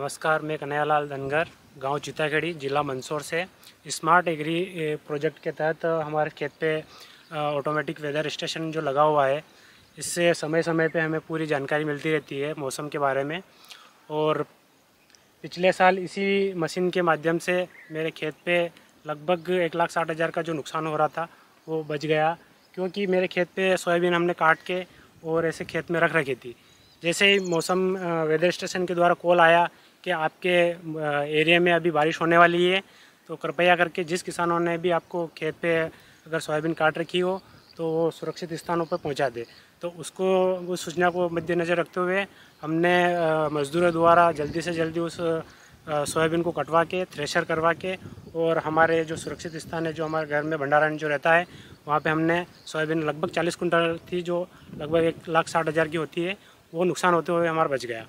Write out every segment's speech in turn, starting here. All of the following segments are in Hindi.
नमस्कार मैं कन्हैयालाल धनगर गांव चिताखेड़ी जिला मंदसौर से स्मार्ट एग्री प्रोजेक्ट के तहत हमारे खेत पे ऑटोमेटिक वेदर स्टेशन जो लगा हुआ है इससे समय समय पे हमें पूरी जानकारी मिलती रहती है मौसम के बारे में और पिछले साल इसी मशीन के माध्यम से मेरे खेत पे लगभग एक लाख साठ हज़ार का जो नुकसान हो रहा था वो बच गया क्योंकि मेरे खेत पे सोयाबीन हमने काट के और ऐसे खेत में रख रखी थी जैसे ही मौसम वेदर स्टेशन के द्वारा कॉल आया कि आपके एरिया में अभी बारिश होने वाली है तो कृपया करके जिस किसानों ने भी आपको खेत पे अगर सोयाबीन काट रखी हो तो वो सुरक्षित स्थानों पर पहुंचा दे तो उसको उस सूचना को मद्देनज़र रखते हुए हमने मज़दूरों द्वारा जल्दी से जल्दी उस सोयाबीन को कटवा के थ्रेशर करवा के और हमारे जो सुरक्षित स्थान है जो हमारे घर में भंडारण जो रहता है वहाँ पे हमने सोयाबीन लगभग 40 कुंटल थी जो लगभग एक लाख साठ हज़ार की होती है वो नुकसान होते हुए हमारा बच गया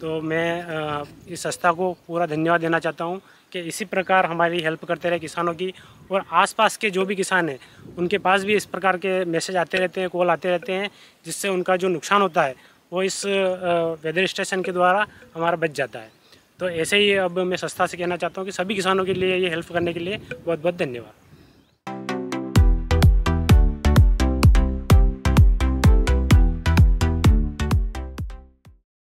तो मैं इस संस्था को पूरा धन्यवाद देना चाहता हूँ कि इसी प्रकार हमारी हेल्प करते रहे किसानों की और आसपास के जो भी किसान हैं उनके पास भी इस प्रकार के मैसेज आते रहते हैं कॉल आते रहते हैं जिससे उनका जो नुकसान होता है वो इस वेदर स्टेशन के द्वारा हमारा बच जाता है तो ऐसे ही अब मैं संस्था से कहना चाहता हूँ कि सभी किसानों के लिए ये हेल्प करने के लिए बहुत बहुत धन्यवाद